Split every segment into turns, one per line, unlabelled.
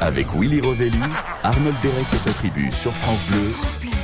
Avec Willy Rovelli, Arnold Derek et sa tribu sur France Bleu,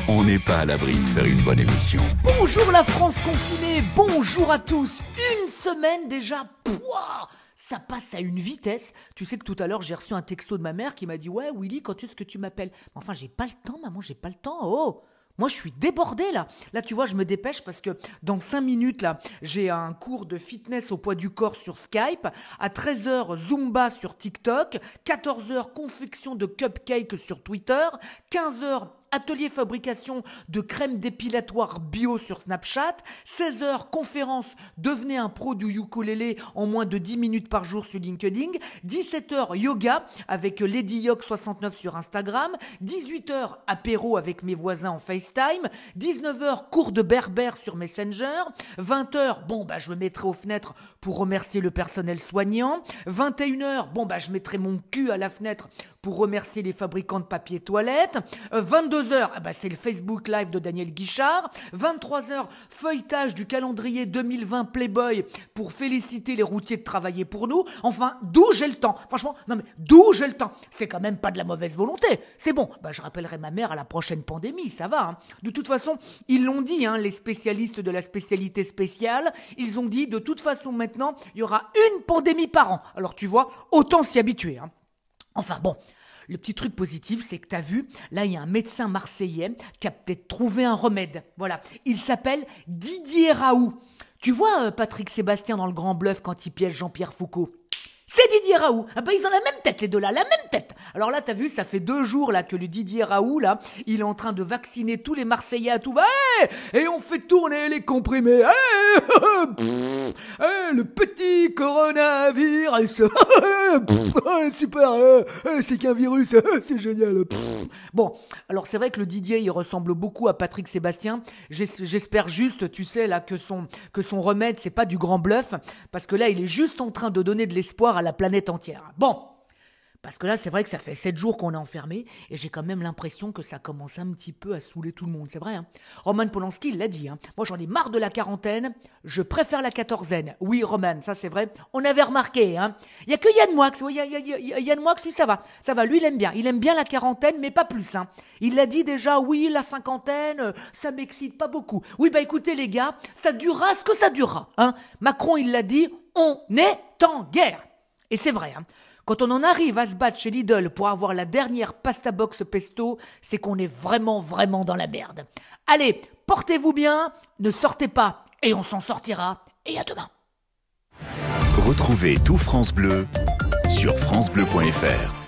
on n'est pas à l'abri de faire une bonne émission. Bonjour la France confinée, bonjour à tous. Une semaine déjà, pouah ça passe à une vitesse. Tu sais que tout à l'heure, j'ai reçu un texto de ma mère qui m'a dit Ouais, Willy, quand est-ce que tu m'appelles Enfin, j'ai pas le temps, maman, j'ai pas le temps. Oh moi, je suis débordée, là. Là, tu vois, je me dépêche parce que dans 5 minutes, là, j'ai un cours de fitness au poids du corps sur Skype. À 13h, Zumba sur TikTok. 14h, confection de cupcakes sur Twitter. 15h, atelier fabrication de crème dépilatoire bio sur Snapchat, 16 h conférence devenez un pro du ukulélé en moins de 10 minutes par jour sur LinkedIn, 17 h yoga avec Lady Yog 69 sur Instagram, 18 h apéro avec mes voisins en FaceTime, 19 h cours de berbère sur Messenger, 20 h bon bah je me mettrai aux fenêtres pour remercier le personnel soignant, 21 h bon bah je mettrai mon cul à la fenêtre pour remercier les fabricants de papier toilette, 22 heures, ah bah, c'est le Facebook Live de Daniel Guichard. 23 heures, feuilletage du calendrier 2020 Playboy pour féliciter les routiers de travailler pour nous. Enfin, d'où j'ai le temps Franchement, non mais d'où j'ai le temps C'est quand même pas de la mauvaise volonté. C'est bon, bah, je rappellerai ma mère à la prochaine pandémie, ça va. Hein. De toute façon, ils l'ont dit, hein, les spécialistes de la spécialité spéciale, ils ont dit de toute façon maintenant, il y aura une pandémie par an. Alors tu vois, autant s'y habituer. Hein. Enfin bon, le petit truc positif, c'est que tu as vu, là, il y a un médecin marseillais qui a peut-être trouvé un remède. Voilà. Il s'appelle Didier Raoult. Tu vois euh, Patrick Sébastien dans le Grand Bluff quand il piège Jean-Pierre Foucault c'est Didier Raoult. Ah ben ils ont la même tête les deux là, la même tête. Alors là as vu, ça fait deux jours là que le Didier Raoult là, il est en train de vacciner tous les Marseillais à tout va et eh, eh, on fait tourner les comprimés. Eh, le petit coronavirus. super, c'est qu'un virus, c'est génial. Bon, alors c'est vrai que le Didier, il ressemble beaucoup à Patrick Sébastien. J'espère juste, tu sais, là, que son, que son remède, c'est pas du grand bluff, parce que là, il est juste en train de donner de l'espoir à la planète entière. Bon. Parce que là, c'est vrai que ça fait sept jours qu'on est enfermé et j'ai quand même l'impression que ça commence un petit peu à saouler tout le monde, c'est vrai. Hein Roman Polanski l'a dit, hein. moi j'en ai marre de la quarantaine, je préfère la quatorzaine. Oui, Roman, ça c'est vrai, on avait remarqué. Hein. Il n'y a que Yann Moix, oui, Yann Moix, lui ça va, ça va, lui il aime bien. Il aime bien la quarantaine, mais pas plus. Hein. Il l'a dit déjà, oui, la cinquantaine, euh, ça m'excite pas beaucoup. Oui, bah écoutez les gars, ça durera ce que ça durera. Macron, il l'a dit, on est en guerre. Et c'est vrai. Hein. Quand on en arrive à se battre chez Lidl pour avoir la dernière pasta box pesto, c'est qu'on est vraiment, vraiment dans la merde. Allez, portez-vous bien, ne sortez pas, et on s'en sortira, et à demain. Retrouvez tout France Bleu sur FranceBleu.fr.